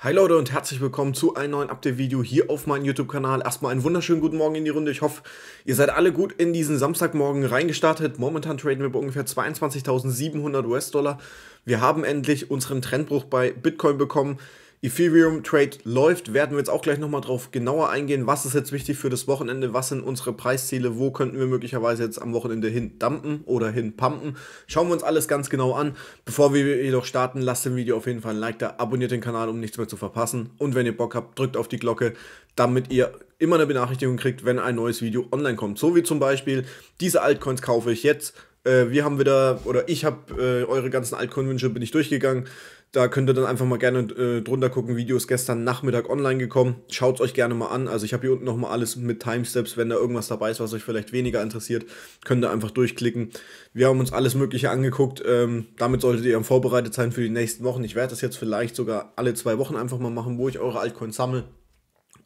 Hi Leute und herzlich willkommen zu einem neuen Update-Video hier auf meinem YouTube-Kanal. Erstmal einen wunderschönen guten Morgen in die Runde. Ich hoffe, ihr seid alle gut in diesen Samstagmorgen reingestartet. Momentan traden wir bei ungefähr 22.700 US-Dollar. Wir haben endlich unseren Trendbruch bei Bitcoin bekommen. Ethereum Trade läuft, werden wir jetzt auch gleich nochmal drauf genauer eingehen. Was ist jetzt wichtig für das Wochenende? Was sind unsere Preisziele? Wo könnten wir möglicherweise jetzt am Wochenende hin dumpen oder hin pumpen? Schauen wir uns alles ganz genau an. Bevor wir jedoch starten, lasst dem Video auf jeden Fall ein Like da, abonniert den Kanal, um nichts mehr zu verpassen. Und wenn ihr Bock habt, drückt auf die Glocke, damit ihr immer eine Benachrichtigung kriegt, wenn ein neues Video online kommt. So wie zum Beispiel, diese Altcoins kaufe ich jetzt. Äh, wir haben wieder, oder ich habe äh, eure ganzen Altcoin-Wünsche, bin ich durchgegangen. Da könnt ihr dann einfach mal gerne äh, drunter gucken. Videos gestern Nachmittag online gekommen. Schaut es euch gerne mal an. Also ich habe hier unten nochmal alles mit Timesteps. Wenn da irgendwas dabei ist, was euch vielleicht weniger interessiert, könnt ihr einfach durchklicken. Wir haben uns alles Mögliche angeguckt. Ähm, damit solltet ihr vorbereitet sein für die nächsten Wochen. Ich werde das jetzt vielleicht sogar alle zwei Wochen einfach mal machen, wo ich eure Altcoins sammle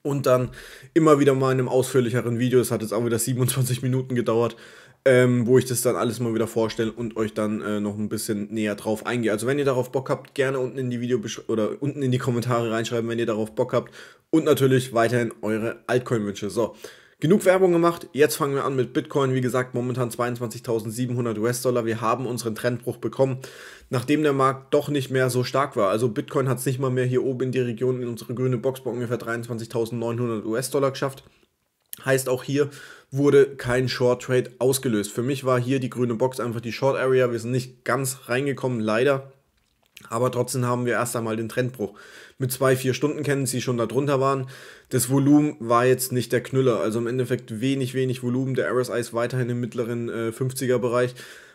und dann immer wieder mal in einem ausführlicheren Video. Es hat jetzt auch wieder 27 Minuten gedauert ähm, wo ich das dann alles mal wieder vorstelle und euch dann äh, noch ein bisschen näher drauf eingehe. Also wenn ihr darauf Bock habt, gerne unten in die Video oder unten in die Kommentare reinschreiben, wenn ihr darauf Bock habt und natürlich weiterhin eure Altcoin Wünsche. So. Genug Werbung gemacht, jetzt fangen wir an mit Bitcoin. Wie gesagt, momentan 22.700 US-Dollar. Wir haben unseren Trendbruch bekommen, nachdem der Markt doch nicht mehr so stark war. Also Bitcoin hat es nicht mal mehr hier oben in die Region in unsere grüne Box bei ungefähr 23.900 US-Dollar geschafft. Heißt auch hier wurde kein Short Trade ausgelöst. Für mich war hier die grüne Box einfach die Short Area. Wir sind nicht ganz reingekommen, leider. Aber trotzdem haben wir erst einmal den Trendbruch. Mit zwei, vier Stunden kennen sie schon darunter waren. Das Volumen war jetzt nicht der Knüller. Also im Endeffekt wenig, wenig Volumen. Der RSI ist weiterhin im mittleren äh, 50er-Bereich.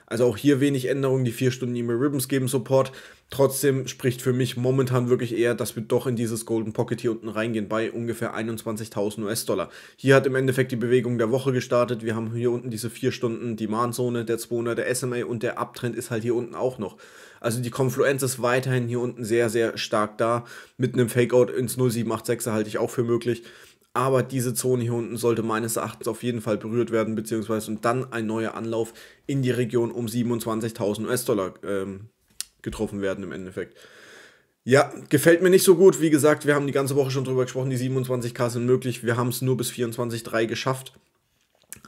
Also auch hier wenig Änderungen, die vier Stunden E-Mail Ribbons geben Support. Trotzdem spricht für mich momentan wirklich eher, dass wir doch in dieses Golden Pocket hier unten reingehen bei ungefähr 21.000 US-Dollar. Hier hat im Endeffekt die Bewegung der Woche gestartet. Wir haben hier unten diese vier Stunden Demandzone, der 200, der SMA und der Abtrend ist halt hier unten auch noch. Also die Konfluenz ist weiterhin hier unten sehr, sehr stark da. Mit einem Fakeout ins 0786er halte ich auch für möglich. Aber diese Zone hier unten sollte meines Erachtens auf jeden Fall berührt werden, beziehungsweise und dann ein neuer Anlauf in die Region um 27.000 US-Dollar ähm, getroffen werden im Endeffekt. Ja, gefällt mir nicht so gut. Wie gesagt, wir haben die ganze Woche schon drüber gesprochen, die 27k sind möglich. Wir haben es nur bis 24,3 geschafft.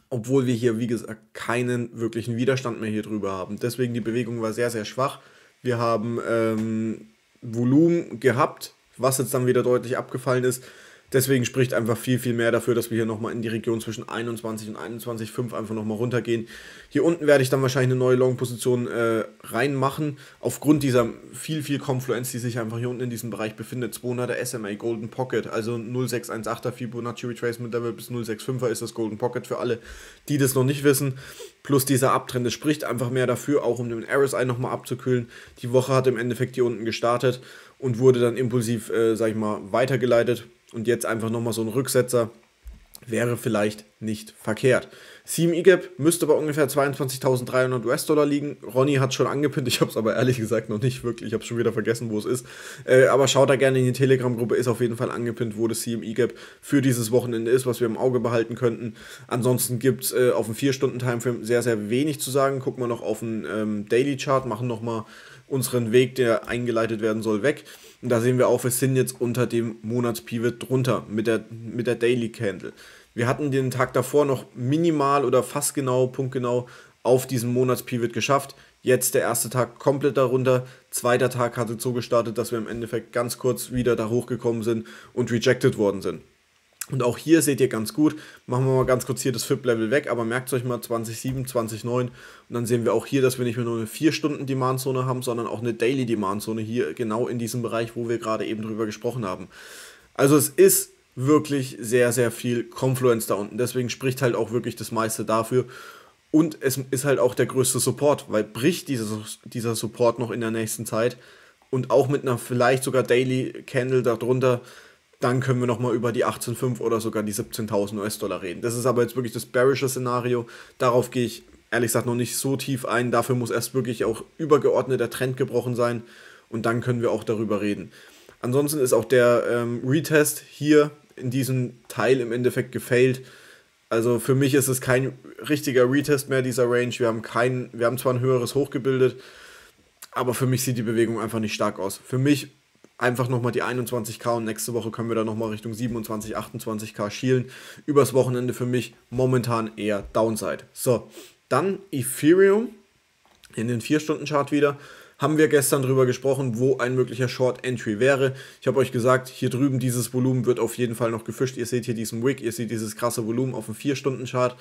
Obwohl wir hier, wie gesagt, keinen wirklichen Widerstand mehr hier drüber haben. Deswegen die Bewegung war sehr, sehr schwach. Wir haben ähm, Volumen gehabt, was jetzt dann wieder deutlich abgefallen ist. Deswegen spricht einfach viel, viel mehr dafür, dass wir hier nochmal in die Region zwischen 21 und 21,5 einfach nochmal runtergehen. Hier unten werde ich dann wahrscheinlich eine neue Long-Position äh, reinmachen, aufgrund dieser viel, viel Konfluenz, die sich einfach hier unten in diesem Bereich befindet. 200er SMA, Golden Pocket, also 0618er Fibonacci Retracement Level bis 065er ist das Golden Pocket für alle, die das noch nicht wissen. Plus dieser Abtrend, das spricht einfach mehr dafür, auch um den RSI nochmal abzukühlen. Die Woche hat im Endeffekt hier unten gestartet und wurde dann impulsiv, äh, sag ich mal, weitergeleitet und jetzt einfach nochmal so ein Rücksetzer wäre vielleicht nicht verkehrt. Seam Egap müsste bei ungefähr 22.300 US-Dollar liegen. Ronny hat schon angepinnt, ich habe es aber ehrlich gesagt noch nicht wirklich, ich habe schon wieder vergessen, wo es ist. Äh, aber schaut da gerne in die Telegram-Gruppe, ist auf jeden Fall angepinnt, wo das CME Gap für dieses Wochenende ist, was wir im Auge behalten könnten. Ansonsten gibt es äh, auf dem 4-Stunden-Timeframe sehr, sehr wenig zu sagen. Gucken wir noch auf den ähm, Daily-Chart, machen nochmal unseren Weg, der eingeleitet werden soll, weg. Und da sehen wir auch, wir sind jetzt unter dem Monatspivot drunter mit der, mit der Daily Candle. Wir hatten den Tag davor noch minimal oder fast genau, punktgenau auf diesen Monatspivot geschafft. Jetzt der erste Tag komplett darunter. Zweiter Tag hatte so gestartet, dass wir im Endeffekt ganz kurz wieder da hochgekommen sind und rejected worden sind. Und auch hier seht ihr ganz gut, machen wir mal ganz kurz hier das FIP-Level weg, aber merkt euch mal 27, 29 und dann sehen wir auch hier, dass wir nicht mehr nur eine 4-Stunden-Demand-Zone haben, sondern auch eine Daily-Demand-Zone hier genau in diesem Bereich, wo wir gerade eben drüber gesprochen haben. Also es ist wirklich sehr, sehr viel Confluence da unten, deswegen spricht halt auch wirklich das meiste dafür. Und es ist halt auch der größte Support, weil bricht dieses, dieser Support noch in der nächsten Zeit und auch mit einer vielleicht sogar Daily Candle darunter, dann können wir nochmal über die 18.5 oder sogar die 17.000 US-Dollar reden. Das ist aber jetzt wirklich das bearische Szenario. Darauf gehe ich ehrlich gesagt noch nicht so tief ein. Dafür muss erst wirklich auch übergeordneter Trend gebrochen sein und dann können wir auch darüber reden. Ansonsten ist auch der ähm, Retest hier in diesem Teil im Endeffekt gefailt. Also für mich ist es kein richtiger Retest mehr dieser Range. Wir haben, kein, wir haben zwar ein höheres Hoch gebildet, aber für mich sieht die Bewegung einfach nicht stark aus. Für mich einfach nochmal die 21k und nächste Woche können wir dann nochmal Richtung 27, 28k schielen. Übers Wochenende für mich momentan eher Downside. So, dann Ethereum in den 4-Stunden-Chart wieder. Haben wir gestern drüber gesprochen, wo ein möglicher Short Entry wäre. Ich habe euch gesagt, hier drüben dieses Volumen wird auf jeden Fall noch gefischt. Ihr seht hier diesen Wick, ihr seht dieses krasse Volumen auf dem 4-Stunden-Chart.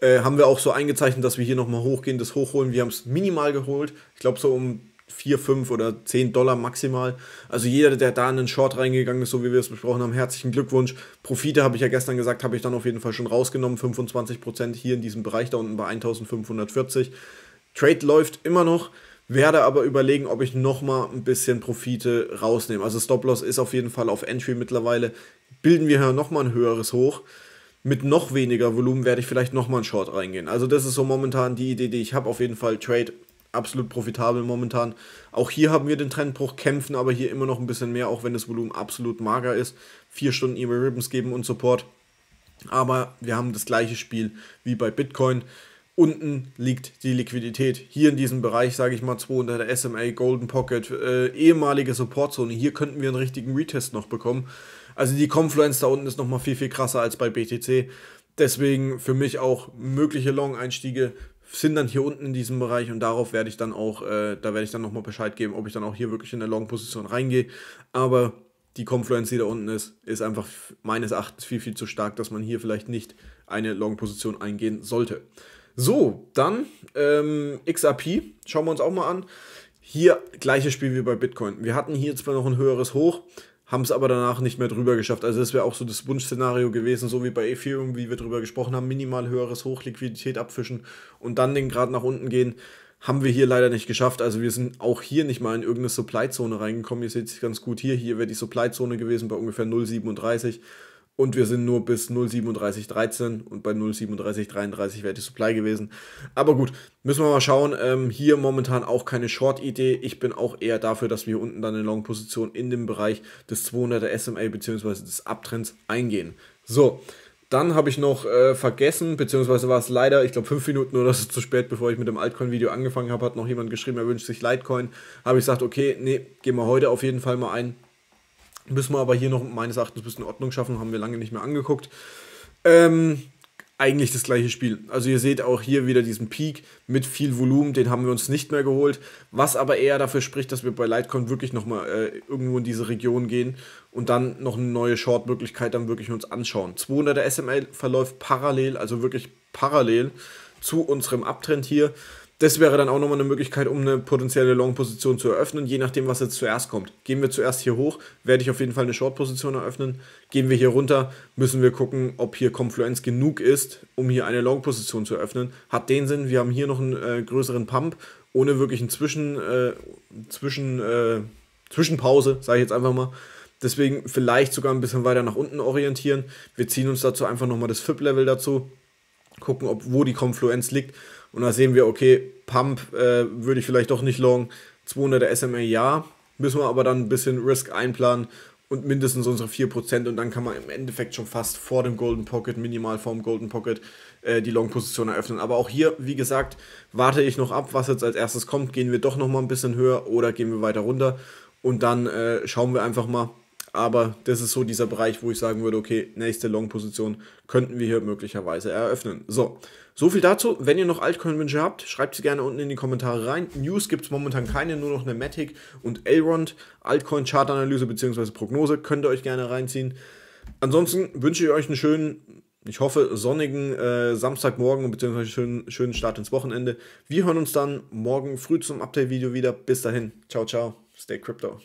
Äh, haben wir auch so eingezeichnet, dass wir hier nochmal hochgehen, das hochholen. Wir haben es minimal geholt. Ich glaube so um 4, 5 oder 10 Dollar maximal. Also jeder, der da in den Short reingegangen ist, so wie wir es besprochen haben, herzlichen Glückwunsch. Profite, habe ich ja gestern gesagt, habe ich dann auf jeden Fall schon rausgenommen. 25% hier in diesem Bereich da unten bei 1540. Trade läuft immer noch. Werde aber überlegen, ob ich nochmal ein bisschen Profite rausnehme. Also Stop-Loss ist auf jeden Fall auf Entry mittlerweile. Bilden wir hier nochmal ein höheres Hoch. Mit noch weniger Volumen werde ich vielleicht nochmal ein Short reingehen. Also das ist so momentan die Idee, die ich habe. Auf jeden Fall Trade absolut profitabel momentan. Auch hier haben wir den Trendbruch, kämpfen aber hier immer noch ein bisschen mehr, auch wenn das Volumen absolut mager ist. Vier Stunden eBay Ribbons geben und Support. Aber wir haben das gleiche Spiel wie bei Bitcoin. Unten liegt die Liquidität. Hier in diesem Bereich, sage ich mal, 200 der SMA, Golden Pocket, äh, ehemalige Supportzone. Hier könnten wir einen richtigen Retest noch bekommen. Also die Confluence da unten ist nochmal viel, viel krasser als bei BTC. Deswegen für mich auch mögliche Long-Einstiege sind dann hier unten in diesem Bereich und darauf werde ich dann auch, äh, da werde ich dann nochmal Bescheid geben, ob ich dann auch hier wirklich in der Long-Position reingehe. Aber die Confluence, die da unten ist, ist einfach meines Erachtens viel, viel zu stark, dass man hier vielleicht nicht eine Long-Position eingehen sollte. So, dann ähm, XRP, schauen wir uns auch mal an. Hier gleiches Spiel wie bei Bitcoin. Wir hatten hier zwar noch ein höheres Hoch, haben es aber danach nicht mehr drüber geschafft. Also das wäre auch so das Wunschszenario gewesen, so wie bei Ethereum, wie wir drüber gesprochen haben, minimal höheres Hochliquidität abfischen und dann den Grad nach unten gehen, haben wir hier leider nicht geschafft. Also wir sind auch hier nicht mal in irgendeine Supply-Zone reingekommen. Ihr seht es ganz gut hier. Hier wäre die Supply-Zone gewesen bei ungefähr 0,37. Und wir sind nur bis 0,3713 und bei 0,3733 wäre die Supply gewesen. Aber gut, müssen wir mal schauen. Ähm, hier momentan auch keine Short-Idee. Ich bin auch eher dafür, dass wir unten dann eine Long-Position in dem Bereich des 200er SMA bzw. des Abtrends eingehen. So, dann habe ich noch äh, vergessen, beziehungsweise war es leider, ich glaube, fünf Minuten oder so zu spät, bevor ich mit dem Altcoin-Video angefangen habe, hat noch jemand geschrieben, er wünscht sich Litecoin. Habe ich gesagt, okay, nee, gehen wir heute auf jeden Fall mal ein. Müssen wir aber hier noch meines Erachtens ein bisschen Ordnung schaffen, haben wir lange nicht mehr angeguckt. Ähm, eigentlich das gleiche Spiel. Also ihr seht auch hier wieder diesen Peak mit viel Volumen, den haben wir uns nicht mehr geholt, was aber eher dafür spricht, dass wir bei Litecoin wirklich nochmal äh, irgendwo in diese Region gehen und dann noch eine neue Short-Möglichkeit dann wirklich uns anschauen. 200er SML verläuft parallel, also wirklich parallel zu unserem Abtrend hier das wäre dann auch nochmal eine Möglichkeit, um eine potenzielle Long-Position zu eröffnen, je nachdem, was jetzt zuerst kommt. Gehen wir zuerst hier hoch, werde ich auf jeden Fall eine Short-Position eröffnen. Gehen wir hier runter, müssen wir gucken, ob hier Confluence genug ist, um hier eine Long-Position zu eröffnen. Hat den Sinn, wir haben hier noch einen äh, größeren Pump, ohne wirklich eine Zwischen, äh, Zwischen, äh, Zwischenpause, sage ich jetzt einfach mal. Deswegen vielleicht sogar ein bisschen weiter nach unten orientieren. Wir ziehen uns dazu einfach nochmal das FIP-Level dazu, gucken, ob, wo die Konfluenz liegt. Und da sehen wir, okay, Pump äh, würde ich vielleicht doch nicht long, 200er SMA ja, müssen wir aber dann ein bisschen Risk einplanen und mindestens unsere 4% und dann kann man im Endeffekt schon fast vor dem Golden Pocket, minimal vor dem Golden Pocket, äh, die Long-Position eröffnen. Aber auch hier, wie gesagt, warte ich noch ab, was jetzt als erstes kommt. Gehen wir doch nochmal ein bisschen höher oder gehen wir weiter runter und dann äh, schauen wir einfach mal, aber das ist so dieser Bereich, wo ich sagen würde, okay, nächste Long-Position könnten wir hier möglicherweise eröffnen. So, so viel dazu. Wenn ihr noch Altcoin-Wünsche habt, schreibt sie gerne unten in die Kommentare rein. News gibt es momentan keine, nur noch eine Matic und Elrond. altcoin chart analyse bzw. Prognose könnt ihr euch gerne reinziehen. Ansonsten wünsche ich euch einen schönen ich hoffe, sonnigen äh, Samstagmorgen bzw. Schönen, schönen Start ins Wochenende. Wir hören uns dann morgen früh zum Update-Video wieder. Bis dahin. Ciao, ciao. Stay Crypto.